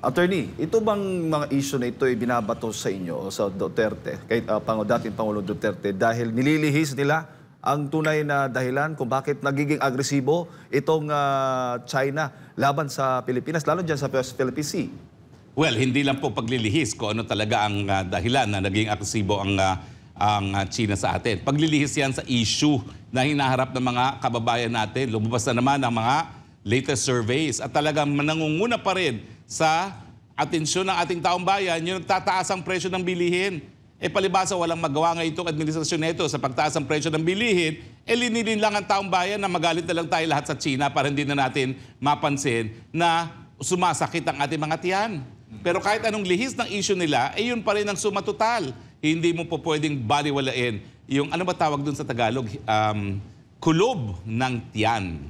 Attorney, ito bang mga issue na ito ay binabato sa inyo o sa Duterte, kahit uh, pang, dating Pangulong Duterte, dahil nililihis nila ang tunay na dahilan kung bakit nagiging agresibo itong uh, China laban sa Pilipinas, lalo dyan sa Philippine Sea? Well, hindi lang po paglilihis kung ano talaga ang uh, dahilan na naging agresibo ang uh, ang China sa atin. Paglilihis yan sa issue na hinaharap ng mga kababayan natin. Lumabas na naman ang mga latest surveys. At talagang nangunguna pa rin sa atensyon ng ating taong bayan, yung nagtataas ang presyo ng bilihin. E palibasa walang magawa ngayon itong administrasyon nito sa pagtaas ng presyo ng bilihin, e linilin lang ang taong bayan na magalit na lang tayo lahat sa China para hindi na natin mapansin na sumasakit ang ating mga tiyan. Pero kahit anong lihis ng issue nila, eh yun pa rin ang sumatotal. Hindi mo po pwedeng baliwalain yung ano ba tawag dun sa Tagalog? Um, kulob ng tiyan.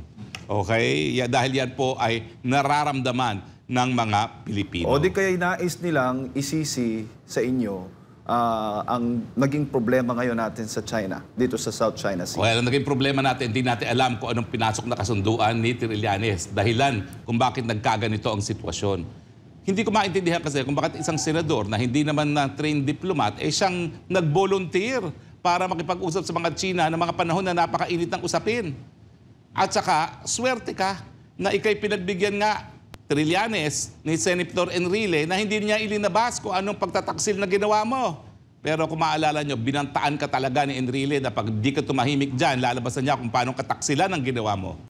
Okay? Ya, dahil yan po ay nararamdaman ng mga Pilipino. O di kaya inais nilang isisi sa inyo uh, ang naging problema ngayon natin sa China, dito sa South China Sea? Well, ang naging problema natin, hindi natin alam kung anong pinasok na kasunduan ni Trillanes. Dahilan kung bakit nagkaganito ang sitwasyon. Hindi ko maintindihan kasi kung bakit isang senador na hindi naman na trained diplomat, eh siyang nag-volunteer para makipag-usap sa mga China ng mga panahon na napakainit ng usapin. At saka, swerte ka na ikay pinagbigyan nga Trillanes ni Senator Enrile na hindi niya ilinabas kung anong pagtataksil na ginawa mo. Pero kung maalala nyo, binantaan ka talaga ni Enrile na pag di ka tumahimik dyan, lalabasan niya kung paano kataksilan ang ginawa mo.